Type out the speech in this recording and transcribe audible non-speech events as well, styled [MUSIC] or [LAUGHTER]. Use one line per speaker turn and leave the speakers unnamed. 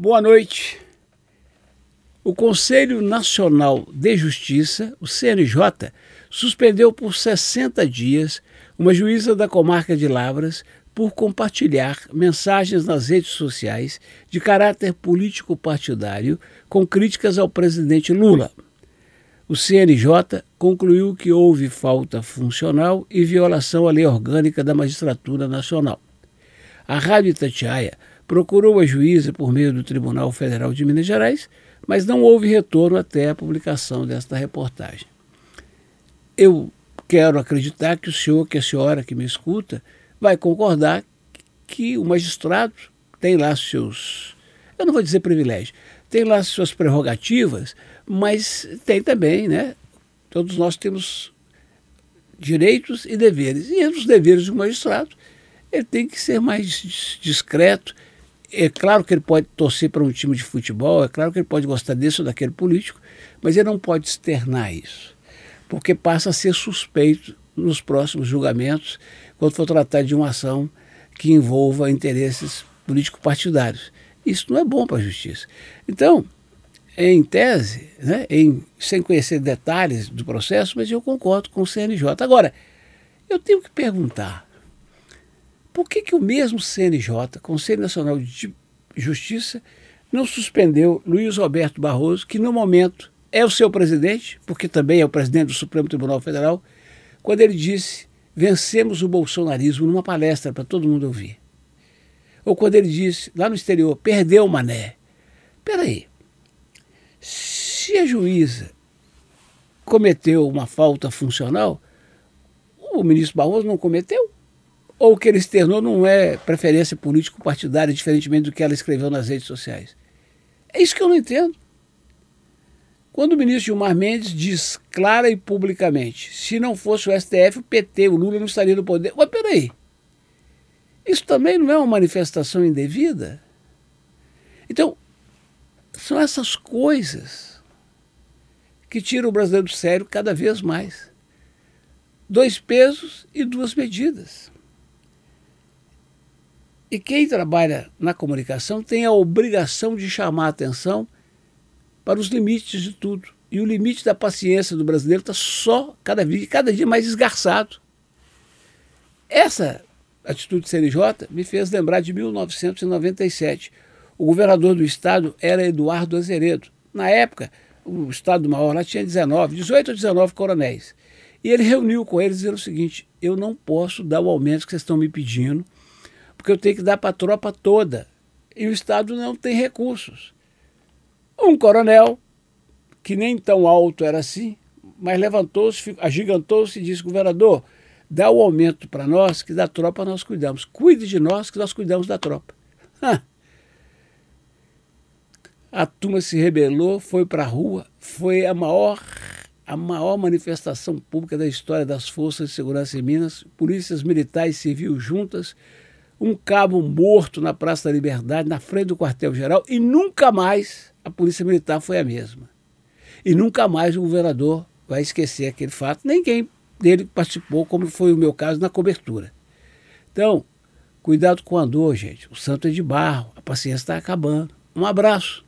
Boa noite. O Conselho Nacional de Justiça, o CNJ, suspendeu por 60 dias uma juíza da comarca de Lavras por compartilhar mensagens nas redes sociais de caráter político-partidário com críticas ao presidente Lula. O CNJ concluiu que houve falta funcional e violação à lei orgânica da magistratura nacional. A Rádio Itatiaia procurou a juíza por meio do Tribunal Federal de Minas Gerais, mas não houve retorno até a publicação desta reportagem. Eu quero acreditar que o senhor, que a senhora que me escuta, vai concordar que o magistrado tem lá seus, eu não vou dizer privilégio, tem lá suas prerrogativas, mas tem também, né? Todos nós temos direitos e deveres. E entre os deveres do magistrado, ele tem que ser mais discreto é claro que ele pode torcer para um time de futebol, é claro que ele pode gostar desse ou daquele político, mas ele não pode externar isso, porque passa a ser suspeito nos próximos julgamentos quando for tratar de uma ação que envolva interesses político-partidários. Isso não é bom para a justiça. Então, em tese, né, em, sem conhecer detalhes do processo, mas eu concordo com o CNJ. Agora, eu tenho que perguntar: por que, que o mesmo CNJ, Conselho Nacional de Justiça, não suspendeu Luiz Roberto Barroso, que no momento é o seu presidente, porque também é o presidente do Supremo Tribunal Federal, quando ele disse vencemos o bolsonarismo numa palestra para todo mundo ouvir. Ou quando ele disse lá no exterior, perdeu o mané. Peraí, se a juíza cometeu uma falta funcional, o ministro Barroso não cometeu? ou o que ele externou não é preferência político-partidária, diferentemente do que ela escreveu nas redes sociais. É isso que eu não entendo. Quando o ministro Gilmar Mendes diz clara e publicamente, se não fosse o STF, o PT, o Lula não estaria no poder. Mas peraí, isso também não é uma manifestação indevida? Então, são essas coisas que tiram o brasileiro do sério cada vez mais. Dois pesos e duas medidas. E quem trabalha na comunicação tem a obrigação de chamar a atenção para os limites de tudo. E o limite da paciência do brasileiro está só cada dia, cada dia mais esgarçado. Essa atitude do CNJ me fez lembrar de 1997. O governador do estado era Eduardo Azeredo. Na época, o estado maior lá tinha 19, 18 ou 19 coronéis. E ele reuniu com eles e dizendo o seguinte: eu não posso dar o aumento que vocês estão me pedindo porque eu tenho que dar para a tropa toda. E o Estado não tem recursos. Um coronel, que nem tão alto era assim, mas levantou-se, agigantou-se e disse: governador, dá o um aumento para nós, que da tropa nós cuidamos. Cuide de nós, que nós cuidamos da tropa. [LAUGHS] A turma se rebelou, foi para a rua, foi a maior, a maior manifestação pública da história das forças de segurança em Minas, polícias militares e civis juntas um cabo morto na Praça da Liberdade, na frente do quartel-geral, e nunca mais a Polícia Militar foi a mesma. E nunca mais o governador vai esquecer aquele fato. Ninguém dele participou, como foi o meu caso, na cobertura. Então, cuidado com a dor, gente. O santo é de barro, a paciência está acabando. Um abraço.